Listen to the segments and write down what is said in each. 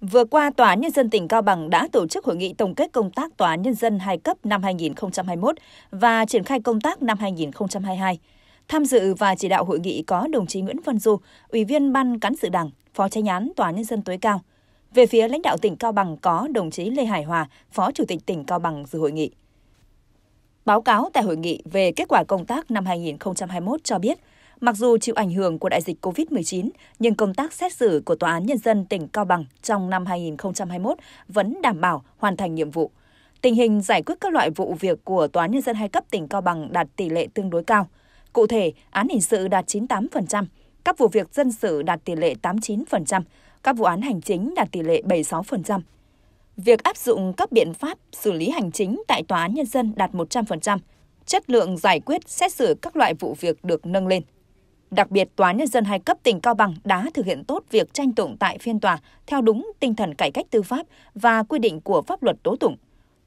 Vừa qua, Tòa án Nhân dân tỉnh Cao Bằng đã tổ chức hội nghị tổng kết công tác Tòa án Nhân dân hai cấp năm 2021 và triển khai công tác năm 2022. Tham dự và chỉ đạo hội nghị có đồng chí Nguyễn Văn Du, Ủy viên Ban Cán sự Đảng, Phó tranh án Tòa án Nhân dân tối cao. Về phía lãnh đạo tỉnh Cao Bằng có đồng chí Lê Hải Hòa, Phó Chủ tịch tỉnh Cao Bằng dự hội nghị. Báo cáo tại hội nghị về kết quả công tác năm 2021 cho biết – Mặc dù chịu ảnh hưởng của đại dịch COVID-19, nhưng công tác xét xử của Tòa án Nhân dân tỉnh Cao Bằng trong năm 2021 vẫn đảm bảo hoàn thành nhiệm vụ. Tình hình giải quyết các loại vụ việc của Tòa án Nhân dân hai cấp tỉnh Cao Bằng đạt tỷ lệ tương đối cao. Cụ thể, án hình sự đạt 98%, các vụ việc dân sự đạt tỷ lệ 89%, các vụ án hành chính đạt tỷ lệ 76%. Việc áp dụng các biện pháp xử lý hành chính tại Tòa án Nhân dân đạt 100%, chất lượng giải quyết xét xử các loại vụ việc được nâng lên. Đặc biệt, Tòa Nhân dân hai cấp tỉnh Cao Bằng đã thực hiện tốt việc tranh tụng tại phiên tòa theo đúng tinh thần cải cách tư pháp và quy định của pháp luật tố tụng.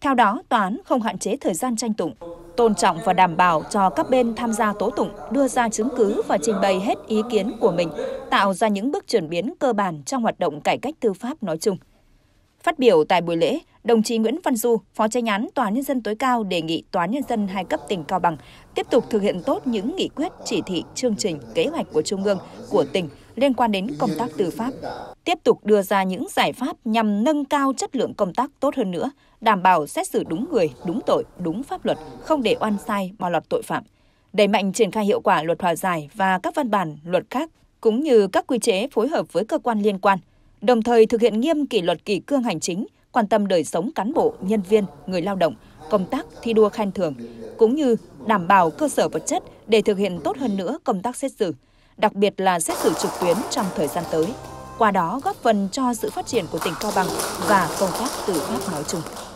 Theo đó, tòa án không hạn chế thời gian tranh tụng, tôn trọng và đảm bảo cho các bên tham gia tố tụng đưa ra chứng cứ và trình bày hết ý kiến của mình, tạo ra những bước chuyển biến cơ bản trong hoạt động cải cách tư pháp nói chung. Phát biểu tại buổi lễ, đồng chí Nguyễn Văn Du, Phó tranh án Tòa nhân dân tối cao đề nghị Tòa nhân dân hai cấp tỉnh Cao Bằng tiếp tục thực hiện tốt những nghị quyết, chỉ thị, chương trình, kế hoạch của Trung ương, của tỉnh liên quan đến công tác tư pháp. Tiếp tục đưa ra những giải pháp nhằm nâng cao chất lượng công tác tốt hơn nữa, đảm bảo xét xử đúng người, đúng tội, đúng pháp luật, không để oan sai bỏ lọt tội phạm. Đẩy mạnh triển khai hiệu quả luật hòa giải và các văn bản luật khác cũng như các quy chế phối hợp với cơ quan liên quan đồng thời thực hiện nghiêm kỷ luật kỷ cương hành chính, quan tâm đời sống cán bộ, nhân viên, người lao động, công tác thi đua khen thưởng, cũng như đảm bảo cơ sở vật chất để thực hiện tốt hơn nữa công tác xét xử, đặc biệt là xét xử trực tuyến trong thời gian tới, qua đó góp phần cho sự phát triển của tỉnh Cao Bằng và công tác tư pháp nói chung.